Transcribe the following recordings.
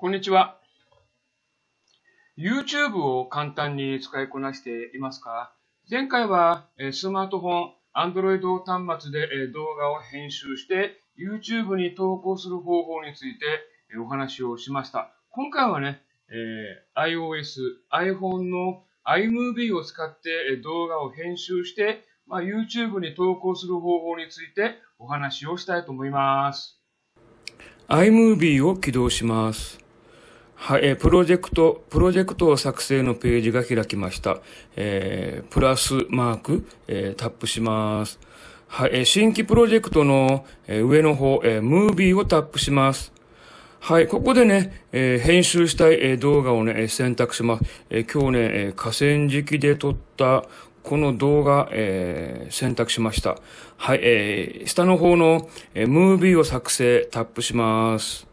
こんにちは。YouTube を簡単に使いこなしていますか前回はスマートフォン、Android 端末で動画を編集して YouTube に投稿する方法についてお話をしました。今回はね、iOS、iPhone の iMovie を使って動画を編集して、まあ、YouTube に投稿する方法についてお話をしたいと思います。iMovie を起動します。はい、えー、プロジェクト、プロジェクト作成のページが開きました。えー、プラスマーク、えー、タップします。はい、えー、新規プロジェクトの、えー、上の方、えー、ムービーをタップします。はい、ここでね、えー、編集したい、えー、動画をね、え選択します。えー、今日ね、えー、河川敷で撮ったこの動画、えー、選択しました。はい、えー、下の方の、えー、ムービーを作成タップします。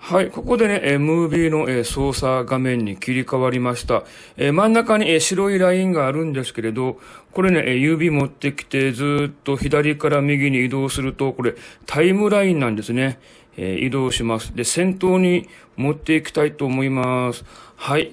はい、ここでね、えムービーの、え操作画面に切り替わりました。え真ん中に、え白いラインがあるんですけれど、これね、え指持ってきてずっと左から右に移動すると、これタイムラインなんですね。え移動します。で、先頭に持っていきたいと思います。はい。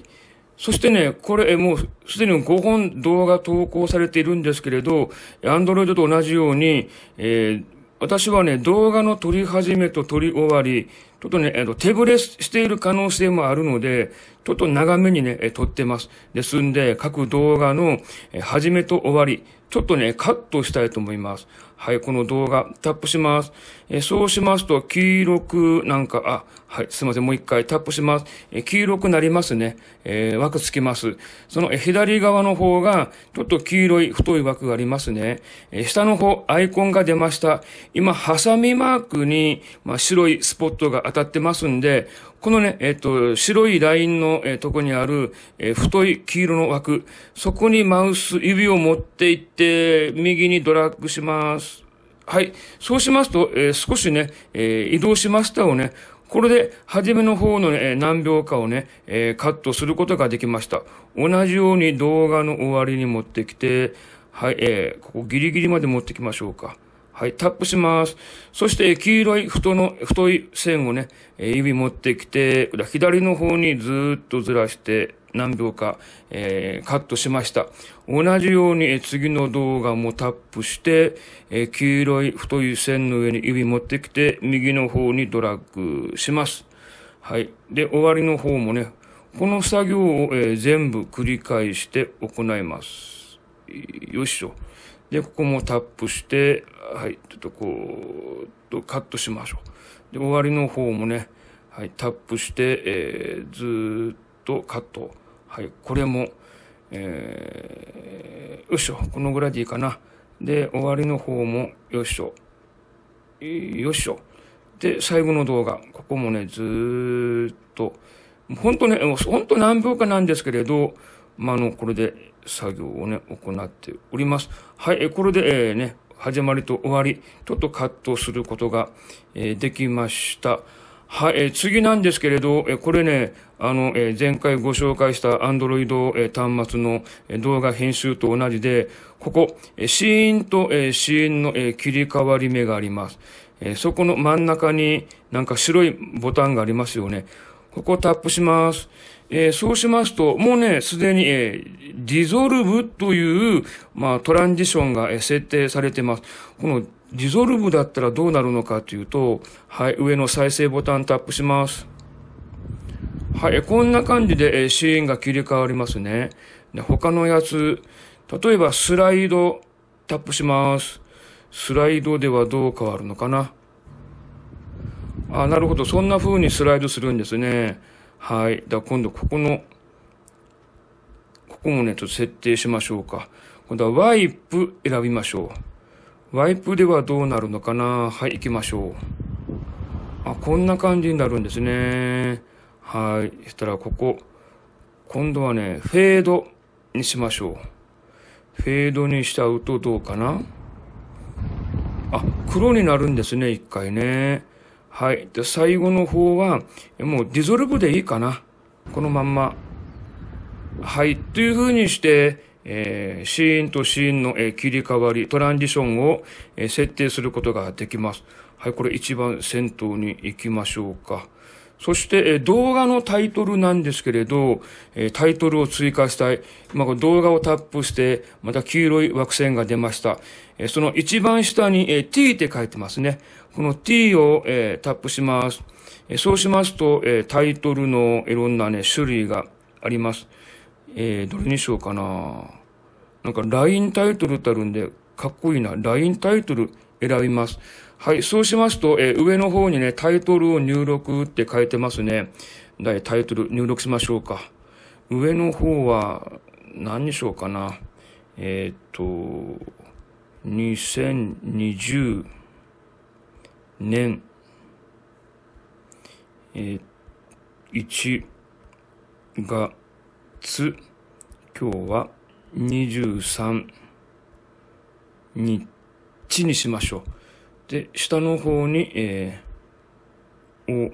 そしてね、これ、もうすでに5本動画投稿されているんですけれど、Android と同じように、えー私はね、動画の撮り始めと撮り終わり、ちょっとね、えっと、手ぶれしている可能性もあるので、ちょっと長めにね、撮ってます。ですんで、各動画の始めと終わり、ちょっとね、カットしたいと思います。はい、この動画、タップします。えそうしますと、黄色くなんか、あ、はい、すいません。もう一回タップします。え黄色くなりますね。えー、枠つきます。その、え左側の方が、ちょっと黄色い太い枠がありますね。え下の方、アイコンが出ました。今、ハサミマークに、まあ、白いスポットが当たってますんで、このね、えっ、と、白いラインの、えとこにある、え太い黄色の枠、そこにマウス、指を持っていって、右にドラッグします。はい。そうしますと、えー、少しね、え移動しましたをね、これで、初めの方の、ね、何秒かをね、えー、カットすることができました。同じように動画の終わりに持ってきて、はい、えー、ここギリギリまで持ってきましょうか。はい、タップします。そして、黄色い太の、太い線をね、え指持ってきて、左の方にずっとずらして、何秒か、えー、カットしました。同じように、え次の動画もタップして、え黄色い太い線の上に指持ってきて、右の方にドラッグします。はい。で、終わりの方もね、この作業を、えー、全部繰り返して行います。よいしょ。で、ここもタップして、はい、ちょっとこう、とカットしましょう。で、終わりの方もね、はい、タップして、えー、ずっとカット。はい、これも、えー、よいしょ、このぐらいでいいかな。で、終わりの方も、よいしょ、よいしょ。で、最後の動画、ここもね、ずーっと、本当ね、本当何秒かなんですけれど、まあ、の、これで作業をね、行っております。はい、これで、えー、ね、始まりと終わり、ちょっとカットすることが、えー、できました。はい、えー、次なんですけれど、えー、これね、あの、えー、前回ご紹介したアンドロイド端末の、動画編集と同じで、ここ、えー、シーンと、えー、シーンの、えー、切り替わり目があります。えー、そこの真ん中になんか白いボタンがありますよね。ここをタップします。えー、そうしますと、もうね、すでに、えー、ディゾルブという、まあ、トランジションが、えー、設定されてます。このリゾルブだったらどうなるのかというと、はい、上の再生ボタンタップします。はい、こんな感じでシーンが切り替わりますね。で他のやつ、例えばスライドタップします。スライドではどう変わるのかな。あ、なるほど。そんな風にスライドするんですね。はい。では今度ここの、ここもね、ちょっと設定しましょうか。今度はワイプ選びましょう。ワイプではどうなるのかなはい、行きましょう。あ、こんな感じになるんですね。はい。そしたら、ここ。今度はね、フェードにしましょう。フェードにしちゃうとどうかなあ、黒になるんですね、一回ね。はい。で、最後の方は、もうディゾルブでいいかな。このまんま。はい。という風にして、えー、シーンとシーンの、えー、切り替わり、トランジションを、えー、設定することができます。はい、これ一番先頭に行きましょうか。そして、え動画のタイトルなんですけれど、えタイトルを追加したい。まあ、動画をタップして、また黄色い枠線が出ました。えその一番下に、え t って書いてますね。この t を、えタップします。えそうしますと、えタイトルのいろんなね、種類があります。えー、どれにしようかな。なんか LINE タイトルってあるんで、かっこいいな。LINE タイトル選びます。はい。そうしますと、えー、上の方にね、タイトルを入力って書いてますね。で、タイトル入力しましょうか。上の方は、何にしようかな。えっ、と、2020年、えー、1月今日は23日にしましょう。で、下の方に、えー、お、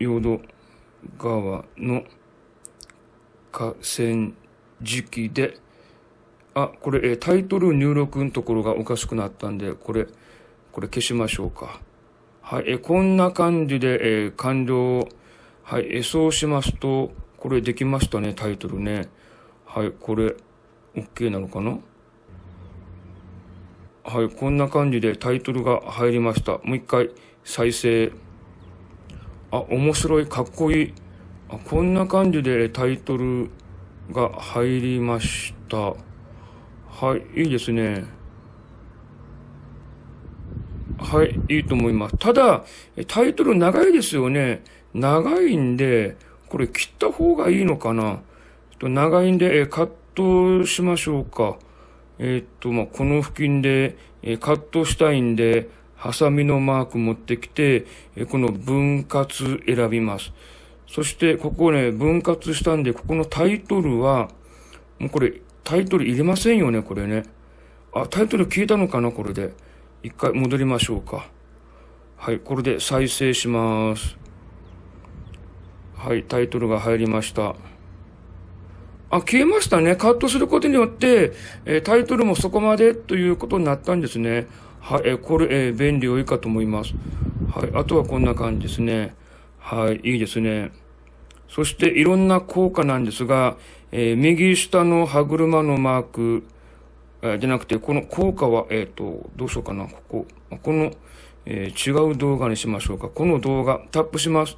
淀川の河川敷で、あ、これ、えー、タイトル入力のところがおかしくなったんで、これ、これ消しましょうか。はい、えー、こんな感じで、えー、完了。はい、えー、そうしますと、これできましたね、タイトルね。はい、これ、OK なのかなはい、こんな感じでタイトルが入りました。もう一回、再生。あ、面白い、かっこいい。あこんな感じでタイトルが入りました。はい、いいですね。はい、いいと思います。ただ、タイトル長いですよね。長いんで、これ切った方がいいのかなと長いんで、えー、カットしましょうか。えー、っと、まあ、この付近で、えー、カットしたいんで、ハサミのマーク持ってきて、えー、この分割選びます。そして、ここね、分割したんで、ここのタイトルは、もうこれ、タイトル入れませんよね、これね。あ、タイトル消えたのかな、これで。一回戻りましょうか。はい、これで再生します。はい、タイトルが入りました。あ、消えましたね。カットすることによって、えー、タイトルもそこまでということになったんですね。はい、えー、これ、えー、便利良いかと思います。はい、あとはこんな感じですね。はい、いいですね。そしていろんな効果なんですが、えー、右下の歯車のマーク、えー、じゃなくて、この効果は、えっ、ー、と、どうしようかな、ここ。この、えー、違う動画にしましょうか。この動画、タップします。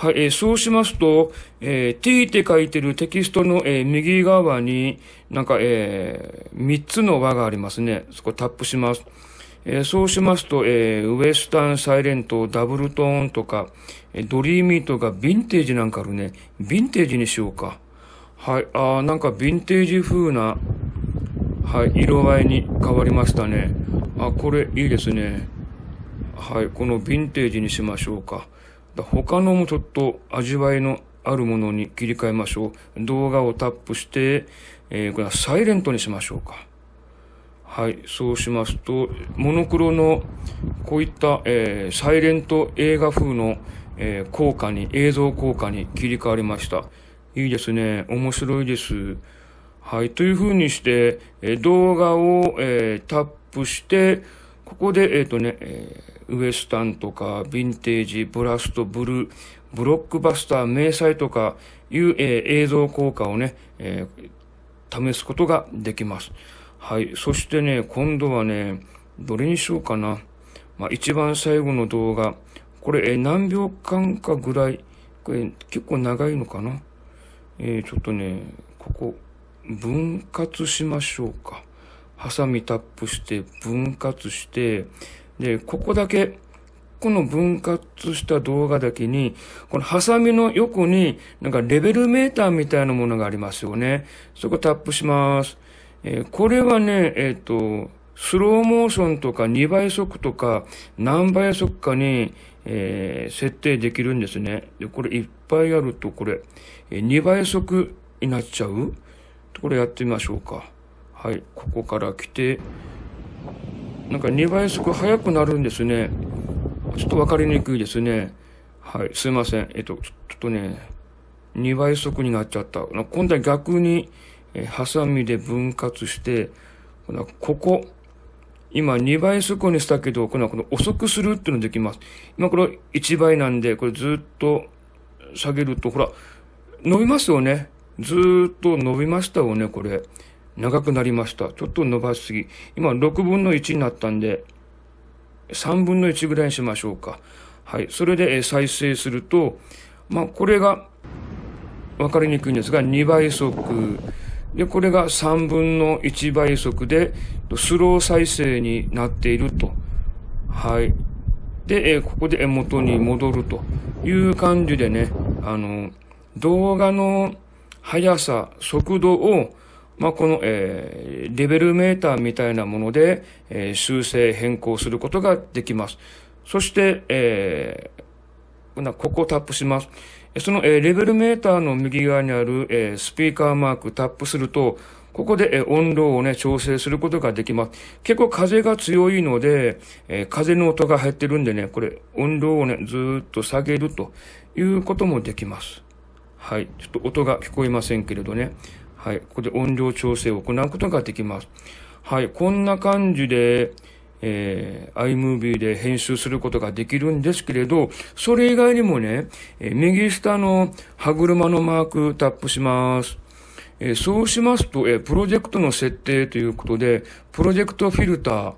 はい、えー、そうしますと、えー、t って書いてるテキストの、えー、右側に、なんか、えー、3つの輪がありますね。そこタップします。えー、そうしますと、えー、ウエスタン、サイレント、ダブルトーンとか、えー、ドリーミーとか、ヴィンテージなんかあるね。ヴィンテージにしようか。はい、あなんかヴィンテージ風な、はい、色合いに変わりましたね。あ、これいいですね。はい、このヴィンテージにしましょうか。他のもちょっと味わいのあるものに切り替えましょう。動画をタップして、えー、これはサイレントにしましょうか。はい、そうしますと、モノクロのこういった、えー、サイレント映画風の、えー、効果に、映像効果に切り替わりました。いいですね。面白いです。はい、という風にして、え動画を、えタップして、ここで、えっ、とね、えーウエスタンとか、ヴィンテージ、ブラスト、ブル、ブロックバスター、迷彩とかいう、えー、映像効果をね、えー、試すことができます。はい。そしてね、今度はね、どれにしようかな。まあ、一番最後の動画。これ、えー、何秒間かぐらい。これ、結構長いのかな。えー、ちょっとね、ここ、分割しましょうか。ハサミタップして、分割して、で、ここだけ、この分割した動画だけに、このハサミの横に、なんかレベルメーターみたいなものがありますよね。そこタップします。えー、これはね、えっ、ー、と、スローモーションとか2倍速とか何倍速かに、えー、設定できるんですね。で、これいっぱいあるとこれ、えー、2倍速になっちゃうこれやってみましょうか。はい、ここから来て、なんか2倍速速くなるんですね。ちょっとわかりにくいですね。はい、すいません。えっと、ちょっとね、2倍速になっちゃった。今度は逆に、えハサミで分割して、ここ、今2倍速にしたけど、このこの遅くするっていうのできます。今これ1倍なんで、これずっと下げると、ほら、伸びますよね。ずっと伸びましたよね、これ。長くなりました。ちょっと伸ばしすぎ。今、6分の1になったんで、3分の1ぐらいにしましょうか。はい。それで再生すると、まあ、これが、わかりにくいんですが、2倍速。で、これが3分の1倍速で、スロー再生になっていると。はい。で、ここで元に戻るという感じでね、あの、動画の速さ、速度をまあ、この、えー、レベルメーターみたいなもので、えー、修正変更することができます。そして、えー、ここをタップします。その、えー、レベルメーターの右側にある、えー、スピーカーマークタップすると、ここで、えー、音量をね、調整することができます。結構風が強いので、えー、風の音が入ってるんでね、これ音量をね、ずっと下げるということもできます。はい。ちょっと音が聞こえませんけれどね。はい、ここで音量調整を行うことができます。はい、こんな感じで、えー、iMovie で編集することができるんですけれど、それ以外にもね、えー、右下の歯車のマークタップします。えー、そうしますと、えー、プロジェクトの設定ということで、プロジェクトフィルター、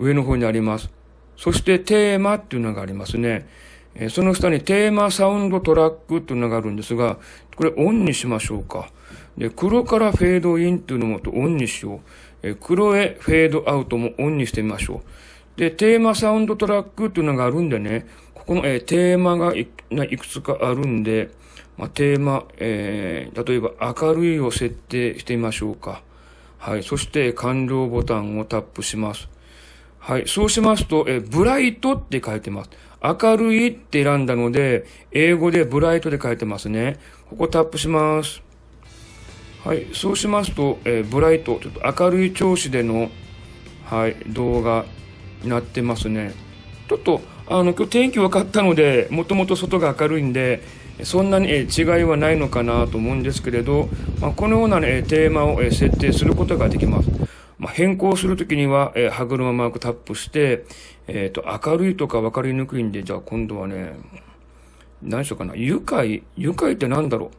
上の方にあります。そしてテーマっていうのがありますね。えー、その下にテーマサウンドトラックっていうのがあるんですが、これオンにしましょうか。で、黒からフェードインというのもとオンにしよう。え黒へフェードアウトもオンにしてみましょう。で、テーマサウンドトラックというのがあるんでね、ここの、えテーマがいくつかあるんで、まあ、テーマ、えー、例えば明るいを設定してみましょうか。はい。そして完了ボタンをタップします。はい。そうしますと、えブライトって書いてます。明るいって選んだので、英語でブライトで書いてますね。ここタップします。はい、そうしますと、えー、ブライト、ちょっと明るい調子での、はい、動画になってますね。ちょっと、あの、今日天気分かったので、もともと外が明るいんで、そんなに違いはないのかなと思うんですけれど、まあ、このような、ね、テーマを設定することができます。まあ、変更するときには、えー、歯車マークタップして、えっ、ー、と、明るいとか分かりにくいんで、じゃあ今度はね、何しようかな。愉快愉快って何だろう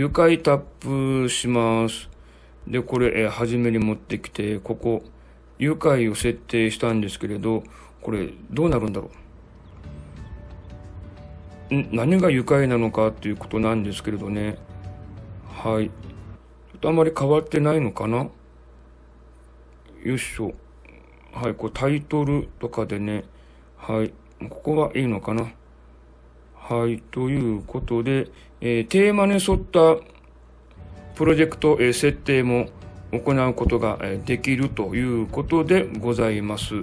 床回タップします。で、これ、えー、初めに持ってきて、ここ、愉快を設定したんですけれど、これ、どうなるんだろうん何が愉快なのかっていうことなんですけれどね。はい。ちょっとあまり変わってないのかなよいしょ。はい、これタイトルとかでね。はい。ここはいいのかなはい、ということで、えー、テーマに沿ったプロジェクト、えー、設定も行うことができるということでございます。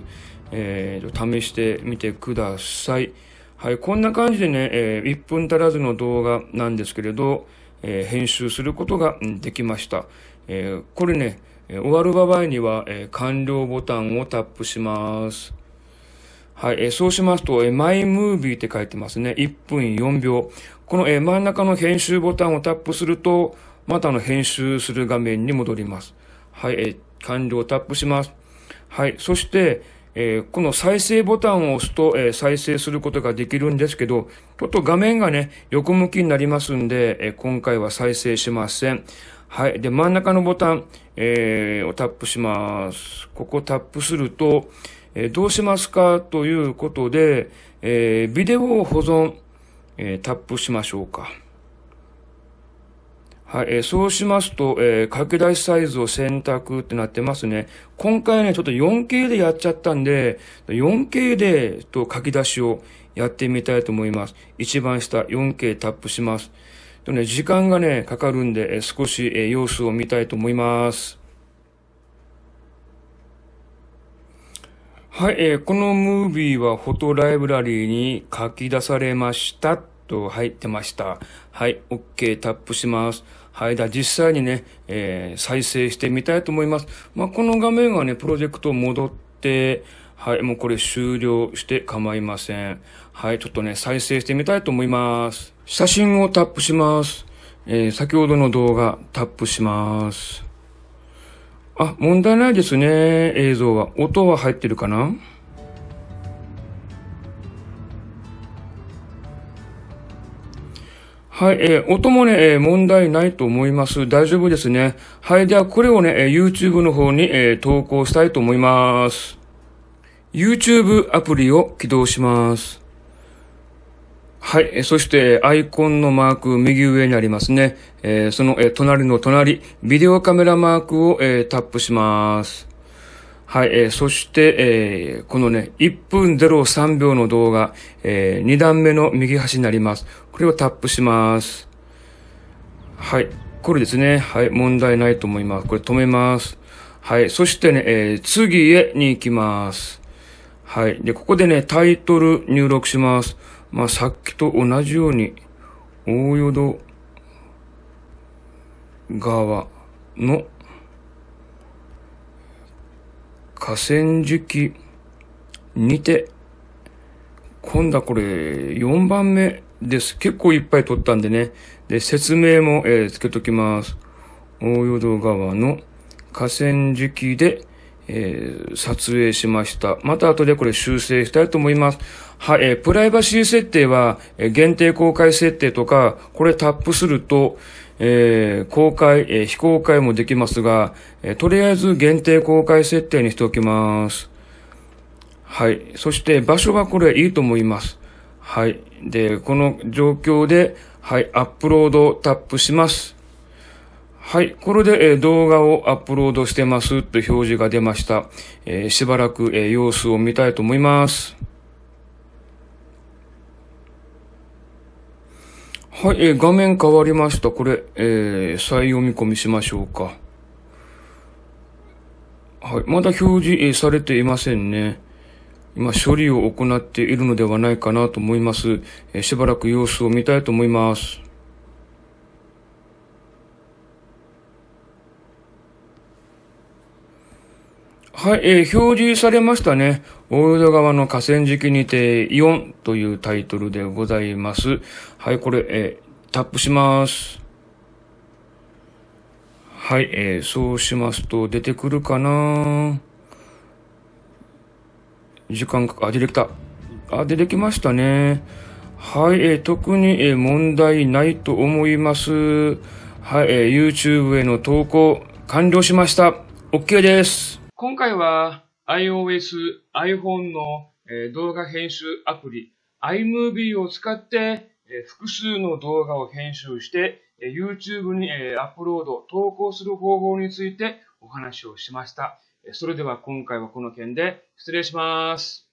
えー、試してみてください。はい、こんな感じでね、えー、1分足らずの動画なんですけれど、えー、編集することができました。えー、これね、終わる場合には、え完了ボタンをタップします。はい、えそうしますと、えマイムービーって書いてますね。1分4秒。この、え真ん中の編集ボタンをタップすると、またの編集する画面に戻ります。はい、え完了をタップします。はい、そして、えー、この再生ボタンを押すと、えー、再生することができるんですけど、ちょっと画面がね、横向きになりますんで、えー、今回は再生しません。はい。で、真ん中のボタン、えをタップします。ここタップすると、えどうしますかということで、えビデオを保存、えタップしましょうか。はい、えー、そうしますと、えー、拡大サイズを選択ってなってますね。今回ね、ちょっと 4K でやっちゃったんで、4K でと書き出しをやってみたいと思います。一番下、4K タップします。とね、時間がね、かかるんで、えー、少し、えー、様子を見たいと思います。はい、えー、このムービーはフォトライブラリーに書き出されましたと入ってました。はい、OK タップします。はい、だ実際にね、えー、再生してみたいと思います。まあ、この画面はね、プロジェクト戻って、はい、もうこれ終了して構いません。はい、ちょっとね、再生してみたいと思います。写真をタップします。えー、先ほどの動画タップします。あ、問題ないですね、映像は。音は入ってるかなはい、えー、音もね、えー、問題ないと思います。大丈夫ですね。はい、ではこれをね、えー、YouTube の方に、えー、投稿したいと思います。YouTube アプリを起動します。はい。そして、アイコンのマーク、右上にありますね。えー、その、えー、隣の隣、ビデオカメラマークを、えー、タップします。はい。えー、そして、えー、このね、1分03秒の動画、えー、2段目の右端になります。これをタップします。はい。これですね。はい。問題ないと思います。これ止めます。はい。そしてね、えー、次へに行きます。はい。で、ここでね、タイトル入力します。まあ、さっきと同じように、大淀川の河川敷にて、今度はこれ4番目です。結構いっぱい取ったんでね。で、説明も、えー、つけときます。大淀川の河川敷でえー、撮影しました。また後でこれ修正したいと思います。はい、えー、プライバシー設定は、えー、限定公開設定とか、これタップすると、えー、公開、えー、非公開もできますが、えー、とりあえず限定公開設定にしておきます。はい。そして場所はこれいいと思います。はい。で、この状況で、はい、アップロードタップします。はい。これで、え動画をアップロードしてますって表示が出ました。えしばらく、え様子を見たいと思います。はい、え画面変わりました。これ、え再読み込みしましょうか。はい。まだ表示、されていませんね。今、処理を行っているのではないかなと思います。えしばらく様子を見たいと思います。はい、えー、表示されましたね。大淀川の河川敷にて、イオンというタイトルでございます。はい、これ、えー、タップします。はい、えー、そうしますと出てくるかな時間か、あ、ディレクター。あ、出てきましたね。はい、えー、特に、えー、問題ないと思います。はい、えー、YouTube への投稿完了しました。OK です。今回は iOS、iPhone の動画編集アプリ iMovie を使って複数の動画を編集して YouTube にアップロード、投稿する方法についてお話をしました。それでは今回はこの件で失礼します。